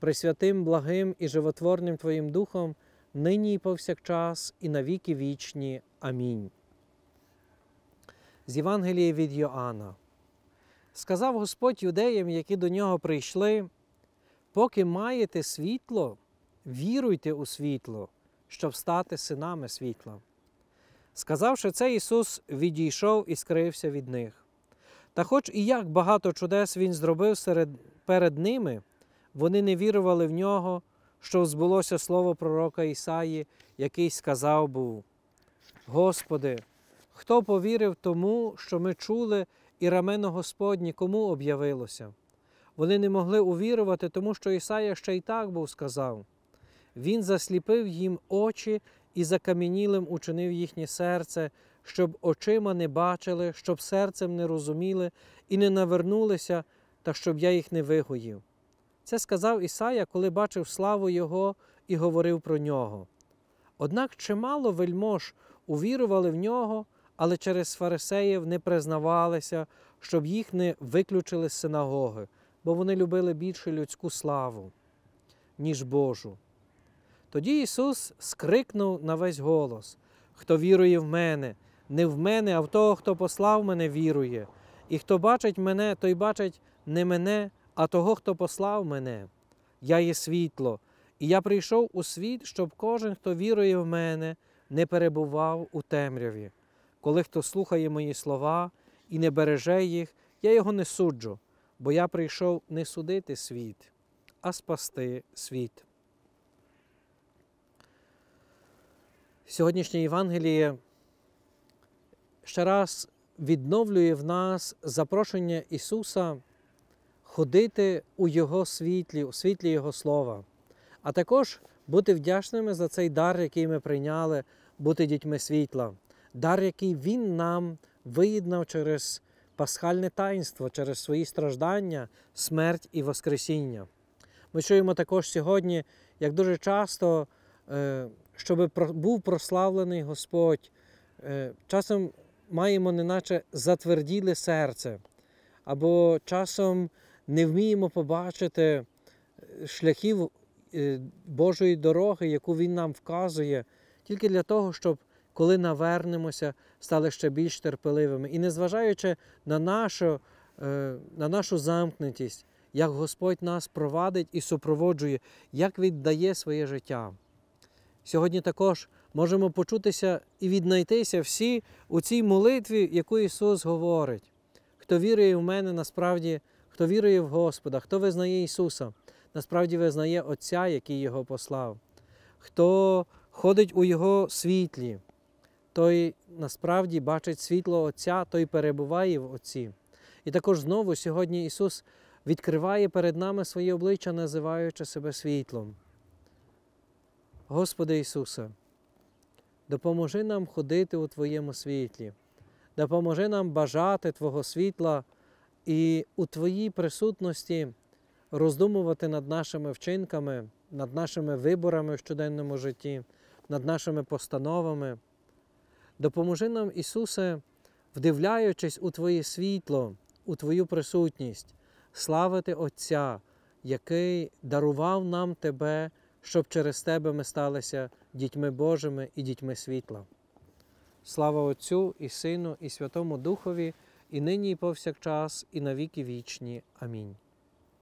присвятим благим і животворним Твоїм Духом, нині і повсякчас, і навіки вічні. Амінь. З Євангелія від Йоанна. Сказав Господь юдеям, які до нього прийшли, поки маєте світло, віруйте у світло, щоб стати синами світла. Сказавши це, Ісус відійшов і скрився від них. Та хоч і як багато чудес Він зробив серед, перед ними, вони не вірували в нього, що збулося слово пророка Ісаї, який сказав був: Господи, хто повірив тому, що ми чули, і рамено Господні, кому об'явилося? Вони не могли увірувати, тому що Ісая ще й так був сказав. Він засліпив їм очі і закам'янілим учинив їхнє серце, щоб очима не бачили, щоб серцем не розуміли і не навернулися, та щоб я їх не вигоїв. Це сказав Ісая, коли бачив славу Його і говорив про нього. Однак чимало вельмож увірували в нього, але через фарисеїв не признавалися, щоб їх не виключили з синагоги, бо вони любили більше людську славу, ніж Божу. Тоді Ісус скрикнув на весь голос: Хто вірує в мене, не в мене, а в того, хто послав мене, вірує, і хто бачить мене, той бачить не мене а того, хто послав мене, я є світло, і я прийшов у світ, щоб кожен, хто вірує в мене, не перебував у темряві. Коли хто слухає мої слова і не береже їх, я його не суджу, бо я прийшов не судити світ, а спасти світ. Сьогоднішнє Євангеліє ще раз відновлює в нас запрошення Ісуса ходити у Його світлі, у світлі Його слова, а також бути вдячними за цей дар, який ми прийняли, бути дітьми світла, дар, який Він нам виєднав через пасхальне таїнство, через свої страждання, смерть і Воскресіння. Ми чуємо також сьогодні, як дуже часто, е, щоб був прославлений Господь, е, часом маємо неначе затверділе серце, або часом не вміємо побачити е, шляхів е, Божої дороги, яку Він нам вказує, тільки для того, щоб коли навернемося, стали ще більш терпеливими. І незважаючи на нашу, е, на нашу замкнутість, як Господь нас провадить і супроводжує, як віддає своє життя. Сьогодні також можемо почутися і віднайтися всі у цій молитві, яку Ісус говорить. Хто вірує в мене, насправді Хто вірує в Господа, хто визнає Ісуса, насправді визнає Отця, який Його послав, хто ходить у Його світлі, той насправді бачить світло Отця, той перебуває в Отці. І також знову сьогодні Ісус відкриває перед нами своє обличчя, називаючи себе світлом. Господи Ісусе, допоможи нам ходити у Твоєму світлі, допоможи нам бажати Твого світла і у Твоїй присутності роздумувати над нашими вчинками, над нашими виборами в щоденному житті, над нашими постановами. Допоможи нам, Ісусе, вдивляючись у Твоє світло, у Твою присутність, славити Отця, який дарував нам Тебе, щоб через Тебе ми сталися дітьми Божими і дітьми світла. Слава Отцю і Сину, і Святому Духові і нині, і повсякчас, і навіки вічні. Амінь.